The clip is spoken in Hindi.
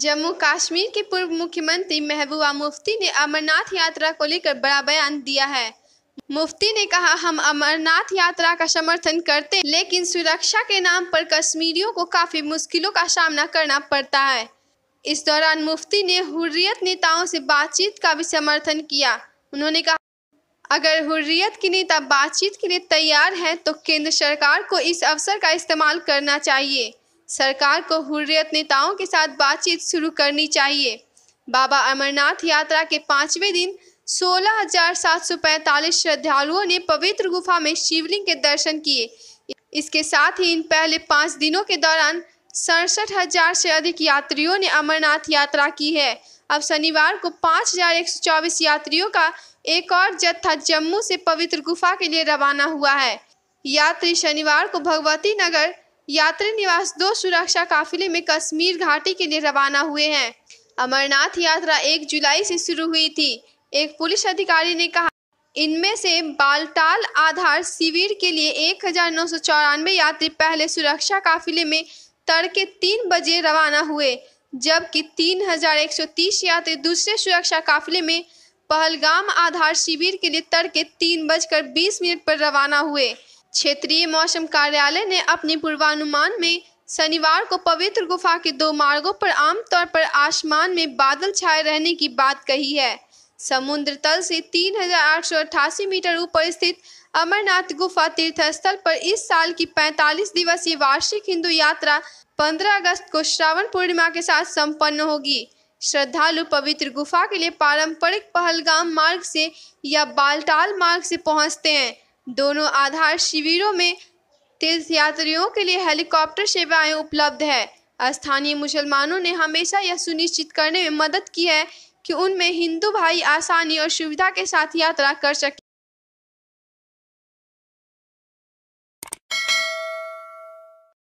जम्मू कश्मीर की पूर्व मुख्यमंत्री महबूबा मुफ्ती ने अमरनाथ यात्रा को लेकर बड़ा बयान दिया है मुफ्ती ने कहा हम अमरनाथ यात्रा का समर्थन करते लेकिन सुरक्षा के नाम पर कश्मीरियों को काफ़ी मुश्किलों का सामना करना पड़ता है इस दौरान मुफ्ती ने हुर्रियत नेताओं से बातचीत का भी समर्थन किया उन्होंने कहा अगर हुर्रियत के नेता बातचीत के लिए तैयार हैं तो केंद्र सरकार को इस अवसर का इस्तेमाल करना चाहिए सरकार को हुर्रियत नेताओं के साथ बातचीत शुरू करनी चाहिए बाबा अमरनाथ यात्रा के पाँचवें दिन 16,745 श्रद्धालुओं ने पवित्र गुफा में शिवलिंग के दर्शन किए इसके साथ ही इन पहले पाँच दिनों के दौरान सड़सठ हजार से अधिक यात्रियों ने अमरनाथ यात्रा की है अब शनिवार को 5,124 यात्रियों का एक और जत्था जम्मू से पवित्र गुफा के लिए रवाना हुआ है यात्री शनिवार को भगवती नगर यात्री निवास दो सुरक्षा काफिले में कश्मीर घाटी के लिए रवाना हुए हैं अमरनाथ यात्रा एक जुलाई से शुरू हुई थी एक पुलिस अधिकारी ने कहा इनमें से बालटाल आधार शिविर के लिए एक यात्री पहले सुरक्षा काफिले में तड़के तीन बजे रवाना हुए जबकि 3,130 यात्री दूसरे सुरक्षा काफिले में पहलगाम आधार शिविर के लिए तड़के तीन बजकर बीस मिनट पर रवाना हुए क्षेत्रीय मौसम कार्यालय ने अपने पूर्वानुमान में शनिवार को पवित्र गुफा के दो मार्गों पर आमतौर पर आसमान में बादल छाए रहने की बात कही है समुद्र तल से 3,888 मीटर ऊपर स्थित अमरनाथ गुफा तीर्थस्थल पर इस साल की 45 दिवसीय वार्षिक हिंदू यात्रा 15 अगस्त को श्रावण पूर्णिमा के साथ संपन्न होगी श्रद्धालु पवित्र गुफा के लिए पारंपरिक पहलगाम मार्ग से या बालटाल मार्ग से पहुंचते हैं दोनों आधार शिविरों में तीर्थ यात्रियों के लिए हेलीकॉप्टर सेवाएं उपलब्ध है स्थानीय मुसलमानों ने हमेशा यह सुनिश्चित करने में मदद की है कि उनमें हिंदू भाई आसानी और सुविधा के साथ यात्रा कर सके